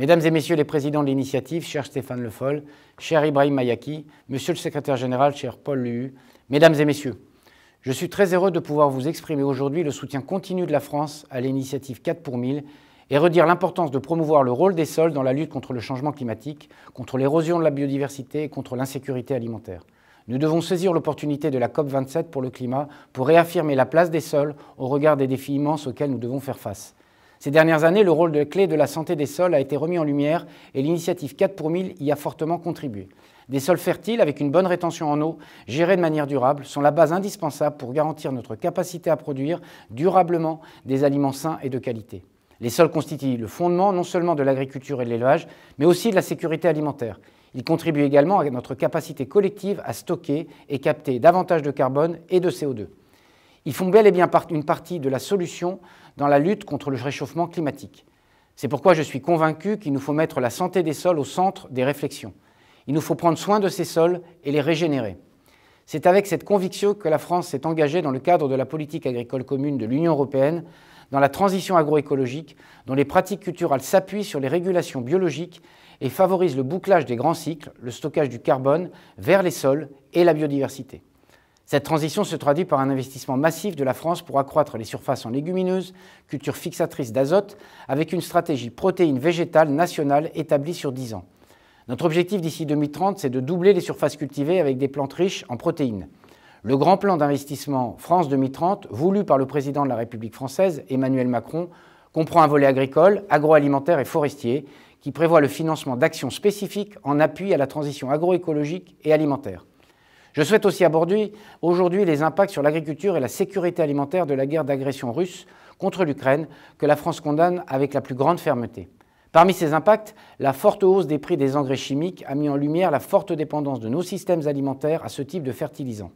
Mesdames et Messieurs les présidents de l'initiative, cher Stéphane Le Foll, cher Ibrahim Mayaki, Monsieur le secrétaire général, cher Paul Luhu, Mesdames et Messieurs, je suis très heureux de pouvoir vous exprimer aujourd'hui le soutien continu de la France à l'initiative 4 pour 1000 et redire l'importance de promouvoir le rôle des sols dans la lutte contre le changement climatique, contre l'érosion de la biodiversité et contre l'insécurité alimentaire. Nous devons saisir l'opportunité de la COP27 pour le climat pour réaffirmer la place des sols au regard des défis immenses auxquels nous devons faire face. Ces dernières années, le rôle de clé de la santé des sols a été remis en lumière et l'initiative 4 pour 1000 y a fortement contribué. Des sols fertiles avec une bonne rétention en eau, gérés de manière durable, sont la base indispensable pour garantir notre capacité à produire durablement des aliments sains et de qualité. Les sols constituent le fondement non seulement de l'agriculture et de l'élevage, mais aussi de la sécurité alimentaire. Ils contribuent également à notre capacité collective à stocker et capter davantage de carbone et de CO2. Ils font bel et bien une partie de la solution dans la lutte contre le réchauffement climatique. C'est pourquoi je suis convaincu qu'il nous faut mettre la santé des sols au centre des réflexions. Il nous faut prendre soin de ces sols et les régénérer. C'est avec cette conviction que la France s'est engagée dans le cadre de la politique agricole commune de l'Union européenne dans la transition agroécologique, dont les pratiques culturales s'appuient sur les régulations biologiques et favorisent le bouclage des grands cycles, le stockage du carbone vers les sols et la biodiversité. Cette transition se traduit par un investissement massif de la France pour accroître les surfaces en légumineuses, cultures fixatrices d'azote, avec une stratégie protéines végétales nationale établie sur 10 ans. Notre objectif d'ici 2030, c'est de doubler les surfaces cultivées avec des plantes riches en protéines. Le grand plan d'investissement France 2030, voulu par le président de la République française, Emmanuel Macron, comprend un volet agricole, agroalimentaire et forestier qui prévoit le financement d'actions spécifiques en appui à la transition agroécologique et alimentaire. Je souhaite aussi aborder aujourd'hui les impacts sur l'agriculture et la sécurité alimentaire de la guerre d'agression russe contre l'Ukraine que la France condamne avec la plus grande fermeté. Parmi ces impacts, la forte hausse des prix des engrais chimiques a mis en lumière la forte dépendance de nos systèmes alimentaires à ce type de fertilisants.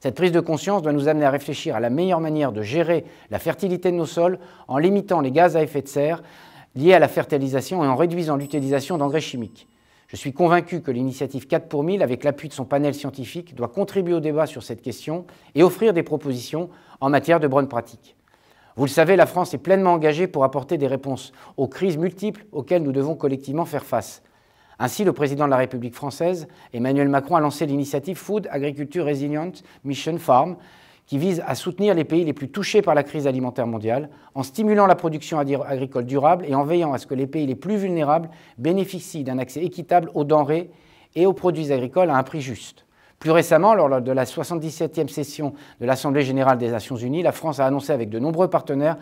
Cette prise de conscience doit nous amener à réfléchir à la meilleure manière de gérer la fertilité de nos sols en limitant les gaz à effet de serre liés à la fertilisation et en réduisant l'utilisation d'engrais chimiques. Je suis convaincu que l'initiative 4 pour 1000, avec l'appui de son panel scientifique, doit contribuer au débat sur cette question et offrir des propositions en matière de bonnes pratiques. Vous le savez, la France est pleinement engagée pour apporter des réponses aux crises multiples auxquelles nous devons collectivement faire face. Ainsi, le président de la République française, Emmanuel Macron, a lancé l'initiative Food Agriculture Resilient Mission Farm, qui vise à soutenir les pays les plus touchés par la crise alimentaire mondiale en stimulant la production agricole durable et en veillant à ce que les pays les plus vulnérables bénéficient d'un accès équitable aux denrées et aux produits agricoles à un prix juste. Plus récemment, lors de la 77e session de l'Assemblée générale des Nations unies, la France a annoncé avec de nombreux partenaires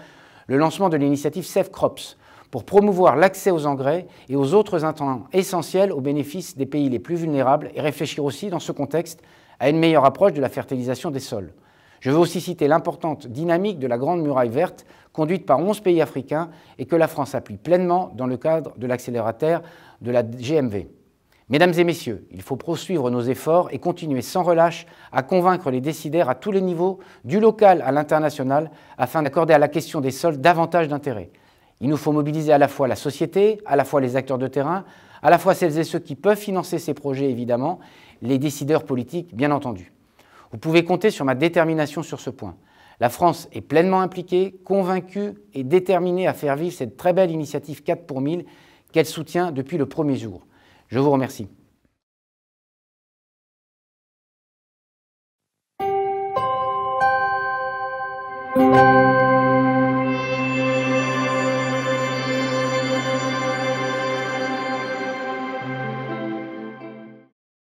le lancement de l'initiative Safe Crops, pour promouvoir l'accès aux engrais et aux autres intérêts essentiels au bénéfice des pays les plus vulnérables et réfléchir aussi dans ce contexte à une meilleure approche de la fertilisation des sols. Je veux aussi citer l'importante dynamique de la Grande Muraille verte conduite par 11 pays africains et que la France appuie pleinement dans le cadre de l'accélérateur de la GMV. Mesdames et messieurs, il faut poursuivre nos efforts et continuer sans relâche à convaincre les décideurs à tous les niveaux, du local à l'international, afin d'accorder à la question des sols davantage d'intérêt. Il nous faut mobiliser à la fois la société, à la fois les acteurs de terrain, à la fois celles et ceux qui peuvent financer ces projets, évidemment, les décideurs politiques, bien entendu. Vous pouvez compter sur ma détermination sur ce point. La France est pleinement impliquée, convaincue et déterminée à faire vivre cette très belle initiative 4 pour 1000 qu'elle soutient depuis le premier jour. Je vous remercie.